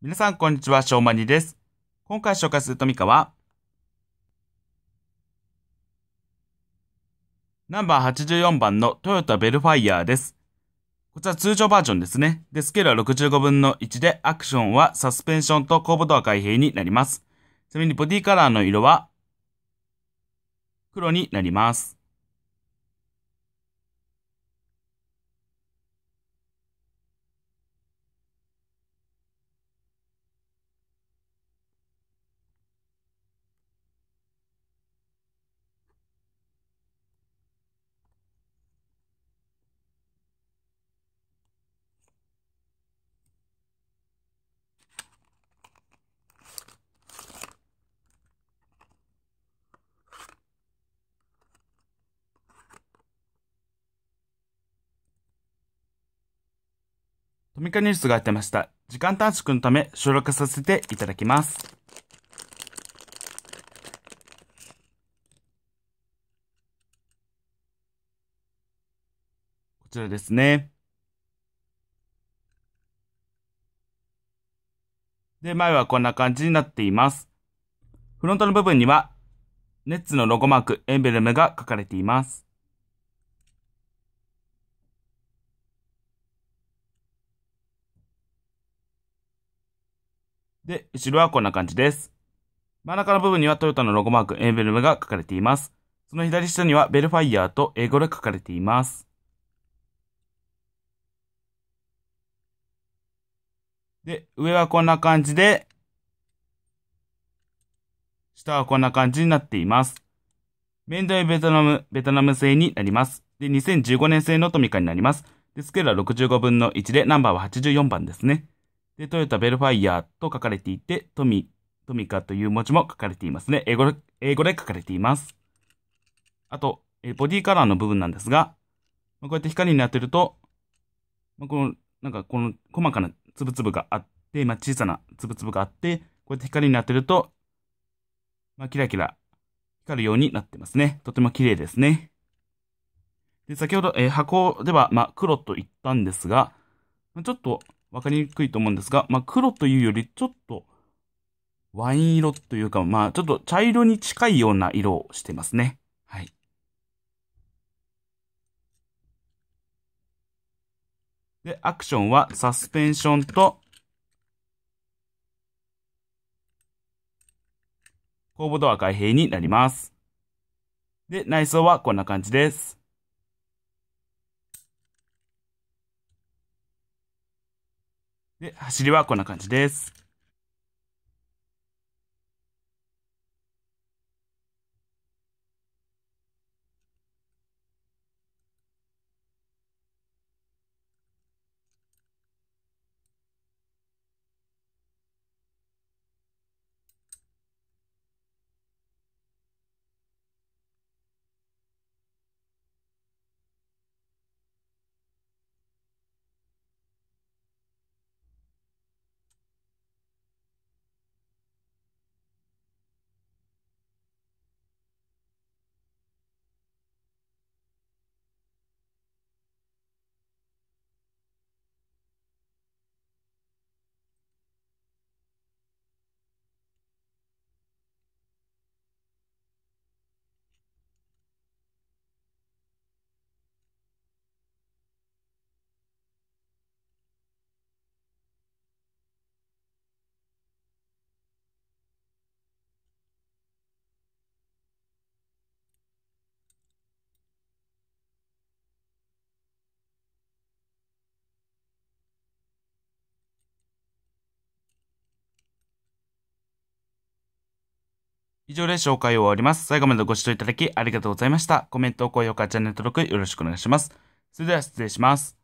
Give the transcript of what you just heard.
皆さん、こんにちは。しょうまにです。今回紹介するトミカは、ナンバー84番のトヨタベルファイヤーです。こちら通常バージョンですね。で、スケールは65分の1で、アクションはサスペンションと後部ドア開閉になります。ちなみにボディカラーの色は、黒になります。トミカニュースがやってました。時間短縮のため収録させていただきます。こちらですね。で、前はこんな感じになっています。フロントの部分には、ネッツのロゴマーク、エンベルムが書かれています。で、後ろはこんな感じです。真ん中の部分にはトヨタのロゴマーク、エンベルムが書かれています。その左下にはベルファイヤーと英語で書かれています。で、上はこんな感じで、下はこんな感じになっています。メンドイベトナム、ベトナム製になります。で、2015年製のトミカになります。で、スケールは65分の1で、ナンバーは84番ですね。で、トヨタベルファイヤーと書かれていて、トミ、トミカという文字も書かれていますね。英語で、英語で書かれています。あと、えボディカラーの部分なんですが、まこうやって光になってると、まこの、なんかこの細かな粒々があって、まあ、小さな粒々があって、こうやって光になってると、まあ、キラキラ光るようになってますね。とても綺麗ですね。で、先ほど、えー、箱では、まあ、黒と言ったんですが、ちょっと、わかりにくいと思うんですが、まあ、黒というよりちょっとワイン色というか、まあ、ちょっと茶色に近いような色をしてますね。はい。で、アクションはサスペンションと、後部ドア開閉になります。で、内装はこんな感じです。で、走りはこんな感じです。以上で紹介を終わります。最後までご視聴いただきありがとうございました。コメント、高評価、チャンネル登録よろしくお願いします。それでは失礼します。